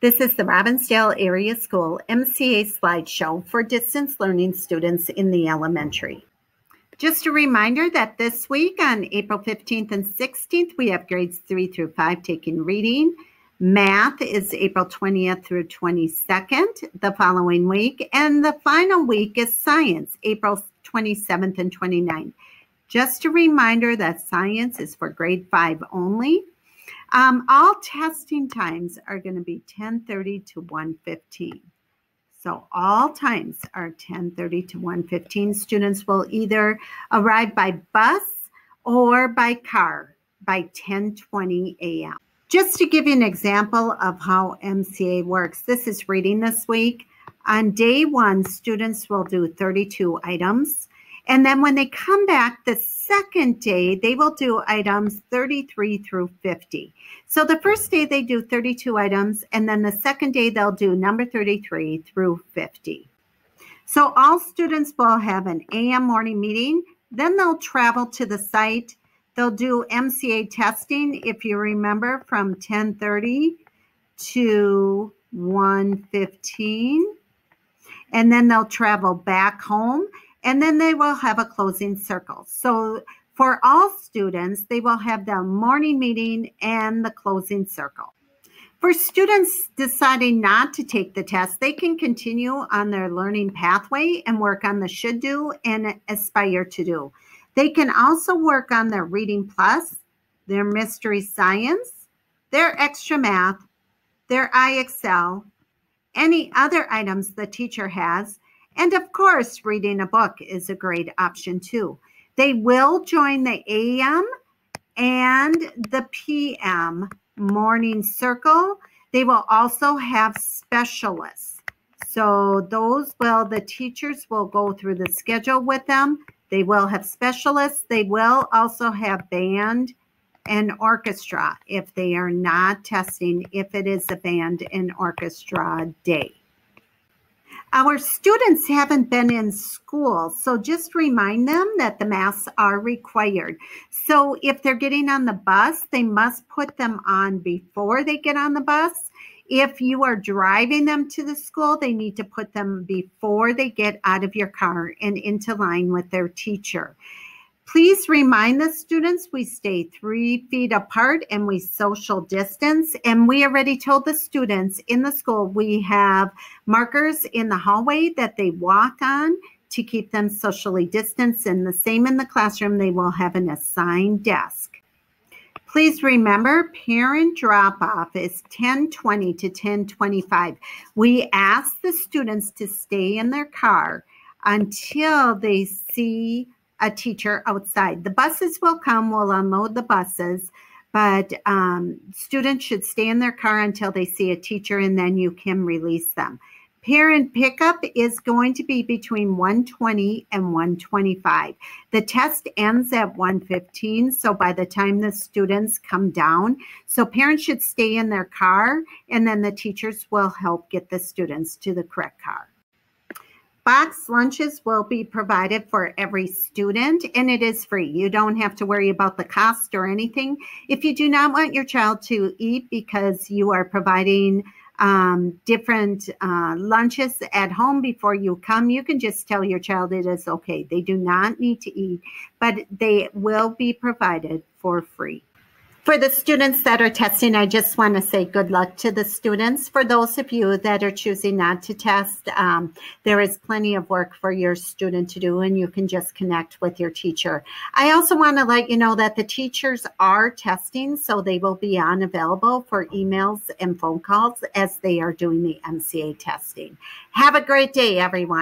This is the Robbinsdale Area School MCA slideshow for distance learning students in the elementary. Just a reminder that this week on April 15th and 16th, we have grades 3 through 5 taking reading. Math is April 20th through 22nd the following week. And the final week is science, April 27th and 29th. Just a reminder that science is for grade 5 only. Um, all testing times are going to be 1030 to 115. So all times are 1030 to 115. Students will either arrive by bus or by car by 1020 a.m. Just to give you an example of how MCA works, this is reading this week. On day one, students will do 32 items. And then when they come back the second day, they will do items 33 through 50. So the first day they do 32 items, and then the second day they'll do number 33 through 50. So all students will have an AM morning meeting. Then they'll travel to the site. They'll do MCA testing, if you remember, from 1030 to 115. And then they'll travel back home and then they will have a closing circle. So for all students, they will have the morning meeting and the closing circle. For students deciding not to take the test, they can continue on their learning pathway and work on the should do and aspire to do. They can also work on their Reading Plus, their Mystery Science, their Extra Math, their IXL, any other items the teacher has, and of course, reading a book is a great option too. They will join the AM and the PM morning circle. They will also have specialists. So those will, the teachers will go through the schedule with them. They will have specialists. They will also have band and orchestra if they are not testing, if it is a band and orchestra day. Our students haven't been in school, so just remind them that the masks are required. So if they're getting on the bus, they must put them on before they get on the bus. If you are driving them to the school, they need to put them before they get out of your car and into line with their teacher. Please remind the students we stay three feet apart and we social distance. And we already told the students in the school we have markers in the hallway that they walk on to keep them socially distanced. And the same in the classroom, they will have an assigned desk. Please remember parent drop off is 1020 to 1025. We ask the students to stay in their car until they see a teacher outside. The buses will come, we'll unload the buses, but um, students should stay in their car until they see a teacher and then you can release them. Parent pickup is going to be between 120 and 125. The test ends at 115, so by the time the students come down, so parents should stay in their car and then the teachers will help get the students to the correct car. Box lunches will be provided for every student and it is free. You don't have to worry about the cost or anything. If you do not want your child to eat because you are providing um, different uh, lunches at home before you come, you can just tell your child it is okay. They do not need to eat, but they will be provided for free. For the students that are testing, I just want to say good luck to the students. For those of you that are choosing not to test, um, there is plenty of work for your student to do, and you can just connect with your teacher. I also want to let you know that the teachers are testing, so they will be unavailable for emails and phone calls as they are doing the MCA testing. Have a great day, everyone.